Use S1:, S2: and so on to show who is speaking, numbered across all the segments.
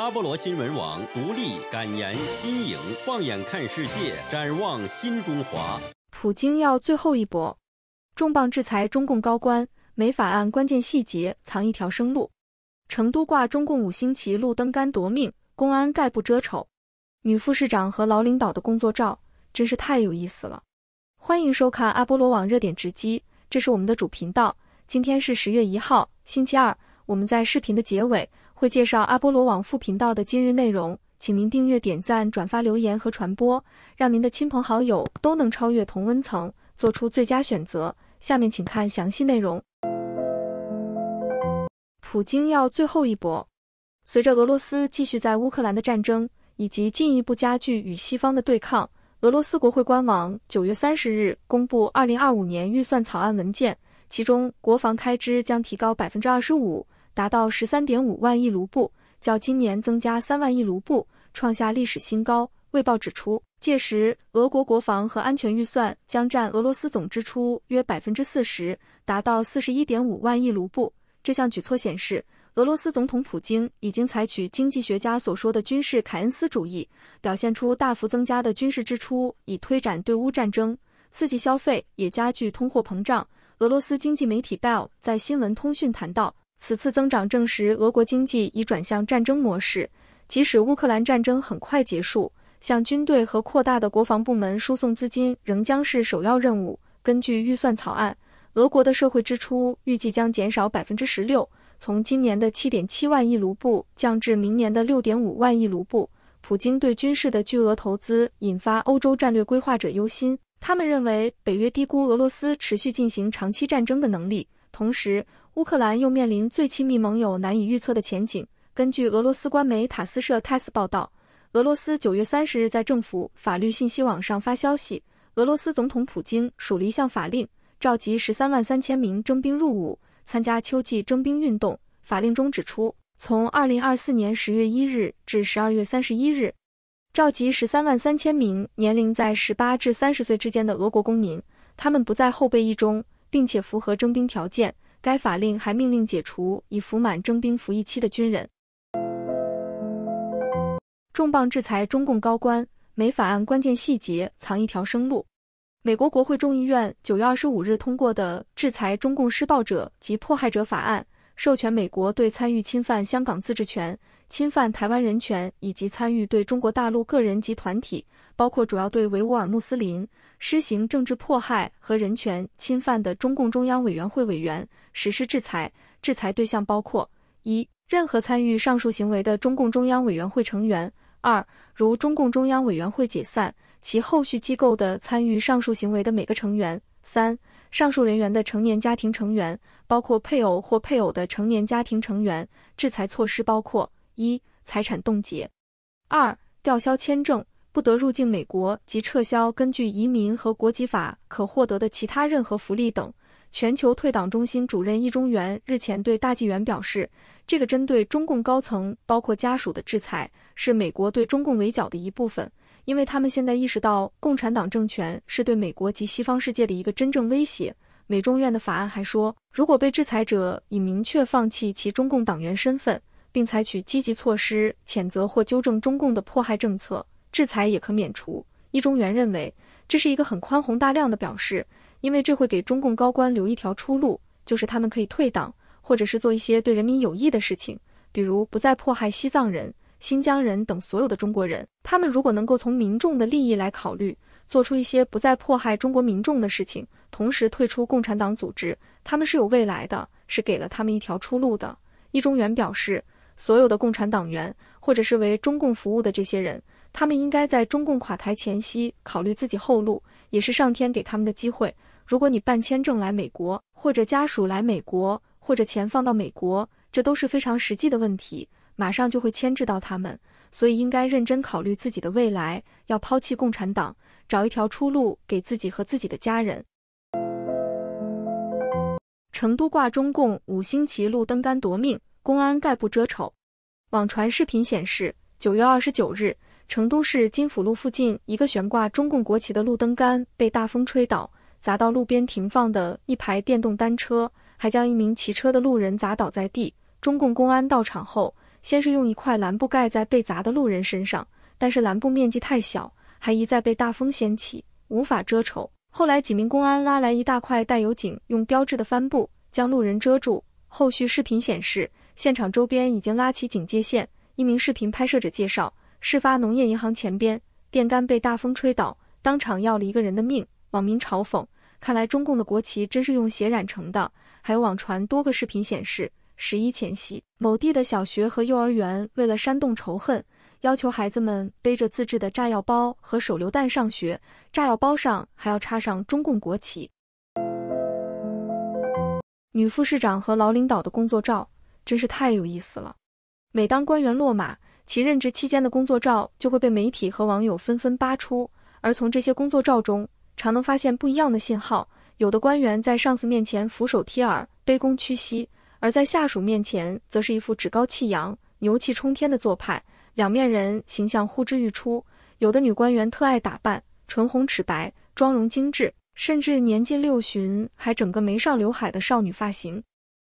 S1: 阿波罗新闻网独立、感言、新颖，放眼看世界，展望新中华。普京要最后一搏，重磅制裁中共高官，没法按关键细节藏一条生路。成都挂中共五星旗，路灯杆夺命，公安概不遮丑。女副市长和老领导的工作照真是太有意思了。欢迎收看阿波罗网热点直击，这是我们的主频道。今天是十月一号，星期二。我们在视频的结尾。会介绍阿波罗往复频道的今日内容，请您订阅、点赞、转发、留言和传播，让您的亲朋好友都能超越同温层，做出最佳选择。下面请看详细内容。普京要最后一搏，随着俄罗斯继续在乌克兰的战争以及进一步加剧与西方的对抗，俄罗斯国会官网九月三十日公布二零二五年预算草案文件，其中国防开支将提高百分之二十五。达到十三点五万亿卢布，较今年增加三万亿卢布，创下历史新高。卫报指出，届时俄国国防和安全预算将占俄罗斯总支出约百分之四十，达到四十一点五万亿卢布。这项举措显示，俄罗斯总统普京已经采取经济学家所说的军事凯恩斯主义，表现出大幅增加的军事支出，以推展对乌战争，刺激消费，也加剧通货膨胀。俄罗斯经济媒体 Bell 在新闻通讯谈到。此次增长证实，俄国经济已转向战争模式。即使乌克兰战争很快结束，向军队和扩大的国防部门输送资金仍将是首要任务。根据预算草案，俄国的社会支出预计将减少百分之十六，从今年的七点七万亿卢布降至明年的六点五万亿卢布。普京对军事的巨额投资引发欧洲战略规划者忧心，他们认为北约低估俄罗斯持续进行长期战争的能力，同时。乌克兰又面临最亲密盟友难以预测的前景。根据俄罗斯官媒塔斯社 （TASS） 报道，俄罗斯九月三十日在政府法律信息网上发消息，俄罗斯总统普京署了一项法令，召集十三万三千名征兵入伍，参加秋季征兵运动。法令中指出，从二零二四年十月一日至十二月三十一日，召集十三万三千名年龄在十八至三十岁之间的俄国公民，他们不在后备役中，并且符合征兵条件。该法令还命令解除已服满征兵服役期的军人。重磅制裁中共高官，美法案关键细节藏一条生路。美国国会众议院九月二十五日通过的《制裁中共施暴者及迫害者法案》。授权美国对参与侵犯香港自治权、侵犯台湾人权以及参与对中国大陆个人及团体，包括主要对维吾尔穆斯林施行政治迫害和人权侵犯的中共中央委员会委员实施制裁。制裁对象包括：一、任何参与上述行为的中共中央委员会成员；二、如中共中央委员会解散，其后续机构的参与上述行为的每个成员；三。上述人员的成年家庭成员，包括配偶或配偶的成年家庭成员，制裁措施包括：一、财产冻结；二、吊销签证，不得入境美国及撤销根据移民和国籍法可获得的其他任何福利等。全球退党中心主任易中元日前对大纪元表示，这个针对中共高层包括家属的制裁，是美国对中共围剿的一部分。因为他们现在意识到，共产党政权是对美国及西方世界的一个真正威胁。美中院的法案还说，如果被制裁者已明确放弃其中共党员身份，并采取积极措施谴责或纠正中共的迫害政策，制裁也可免除。一中原认为，这是一个很宽宏大量的表示，因为这会给中共高官留一条出路，就是他们可以退党，或者是做一些对人民有益的事情，比如不再迫害西藏人。新疆人等所有的中国人，他们如果能够从民众的利益来考虑，做出一些不再迫害中国民众的事情，同时退出共产党组织，他们是有未来的，是给了他们一条出路的。易中元表示，所有的共产党员或者是为中共服务的这些人，他们应该在中共垮台前夕考虑自己后路，也是上天给他们的机会。如果你办签证来美国，或者家属来美国，或者钱放到美国，这都是非常实际的问题。马上就会牵制到他们，所以应该认真考虑自己的未来，要抛弃共产党，找一条出路给自己和自己的家人。成都挂中共五星旗路灯杆夺命，公安概不遮丑。网传视频显示，九月二十九日，成都市金府路附近一个悬挂中共国旗的路灯杆被大风吹倒，砸到路边停放的一排电动单车，还将一名骑车的路人砸倒在地。中共公安到场后。先是用一块蓝布盖在被砸的路人身上，但是蓝布面积太小，还一再被大风掀起，无法遮丑。后来几名公安拉来一大块带有警用标志的帆布，将路人遮住。后续视频显示，现场周边已经拉起警戒线。一名视频拍摄者介绍，事发农业银行前边，电杆被大风吹倒，当场要了一个人的命。网民嘲讽，看来中共的国旗真是用血染成的。还有网传多个视频显示。十一前夕，某地的小学和幼儿园为了煽动仇恨，要求孩子们背着自制的炸药包和手榴弹上学，炸药包上还要插上中共国旗。女副市长和老领导的工作照，真是太有意思了。每当官员落马，其任职期间的工作照就会被媒体和网友纷纷扒出，而从这些工作照中，常能发现不一样的信号。有的官员在上司面前俯首帖耳、卑躬屈膝。而在下属面前，则是一副趾高气扬、牛气冲天的做派，两面人形象呼之欲出。有的女官员特爱打扮，唇红齿白，妆容精致，甚至年近六旬还整个眉上刘海的少女发型。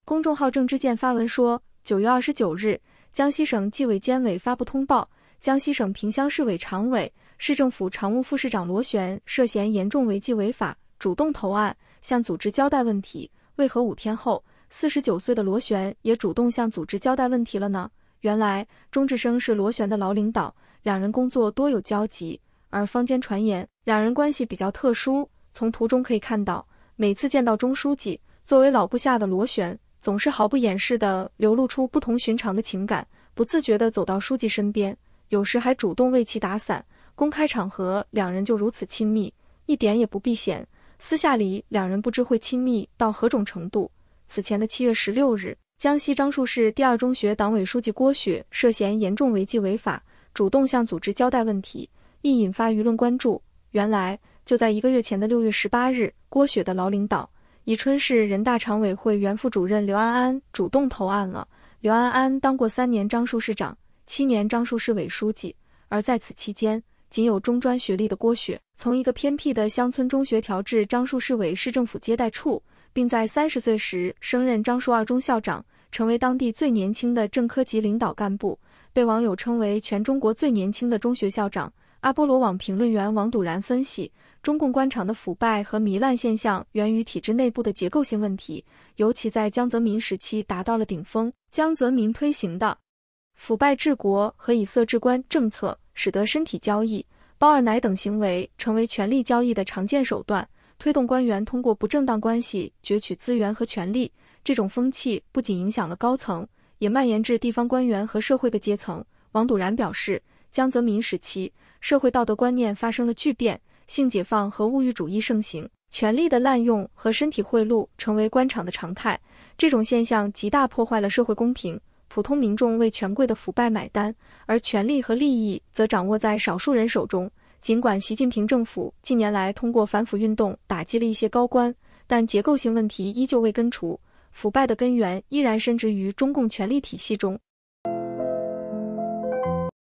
S1: 公众号郑之健发文说，九月二十九日，江西省纪委监委发布通报，江西省萍乡市委常委、市政府常务副市长罗旋涉嫌严重违纪违法，主动投案，向组织交代问题。为何五天后？四十九岁的罗旋也主动向组织交代问题了呢。原来钟志生是罗旋的老领导，两人工作多有交集，而坊间传言两人关系比较特殊。从图中可以看到，每次见到钟书记，作为老部下的罗旋总是毫不掩饰地流露出不同寻常的情感，不自觉地走到书记身边，有时还主动为其打伞。公开场合两人就如此亲密，一点也不避嫌。私下里两人不知会亲密到何种程度。此前的七月十六日，江西樟树市第二中学党委书记郭雪涉嫌严重违纪违法，主动向组织交代问题，亦引发舆论关注。原来，就在一个月前的六月十八日，郭雪的老领导宜春市人大常委会原副主任刘安安主动投案了。刘安安当过三年樟树市长，七年樟树市委书记，而在此期间，仅有中专学历的郭雪，从一个偏僻的乡村中学调至樟树市委、市政府接待处。并在三十岁时升任樟树二中校长，成为当地最年轻的正科级领导干部，被网友称为“全中国最年轻的中学校长”。阿波罗网评论员王笃然分析，中共官场的腐败和糜烂现象源于体制内部的结构性问题，尤其在江泽民时期达到了顶峰。江泽民推行的“腐败治国”和“以色治官”政策，使得身体交易、包二奶等行为成为权力交易的常见手段。推动官员通过不正当关系攫取资源和权力，这种风气不仅影响了高层，也蔓延至地方官员和社会的阶层。王笃然表示，江泽民时期社会道德观念发生了巨变，性解放和物欲主义盛行，权力的滥用和身体贿赂成为官场的常态。这种现象极大破坏了社会公平，普通民众为权贵的腐败买单，而权力和利益则掌握在少数人手中。尽管习近平政府近年来通过反腐运动打击了一些高官，但结构性问题依旧未根除，腐败的根源依然深植于中共权力体系中。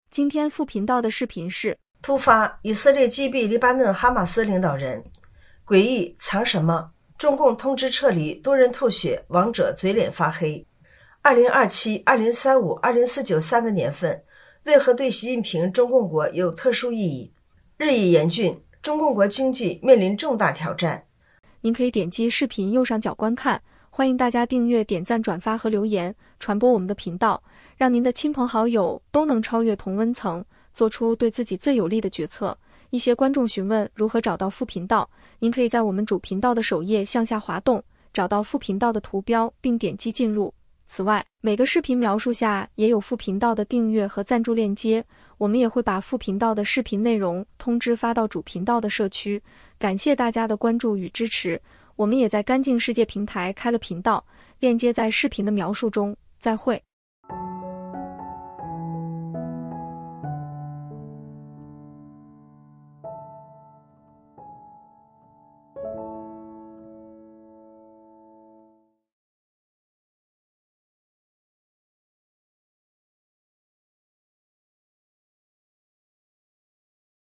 S1: 今天副频道的视频是：突发，以色列击毙黎巴嫩哈马斯领导人。诡异，藏什么？中共通知撤离，多人吐血，亡者嘴脸发黑。二零二七、二零三五、二零四九三个年份，为何对习近平、中共国有特殊意义？日益严峻，中国国经济面临重大挑战。您可以点击视频右上角观看。欢迎大家订阅、点赞、转发和留言，传播我们的频道，让您的亲朋好友都能超越同温层，做出对自己最有利的决策。一些观众询问如何找到副频道，您可以在我们主频道的首页向下滑动，找到副频道的图标并点击进入。此外，每个视频描述下也有副频道的订阅和赞助链接，我们也会把副频道的视频内容通知发到主频道的社区。感谢大家的关注与支持，我们也在干净世界平台开了频道，链接在视频的描述中。再会。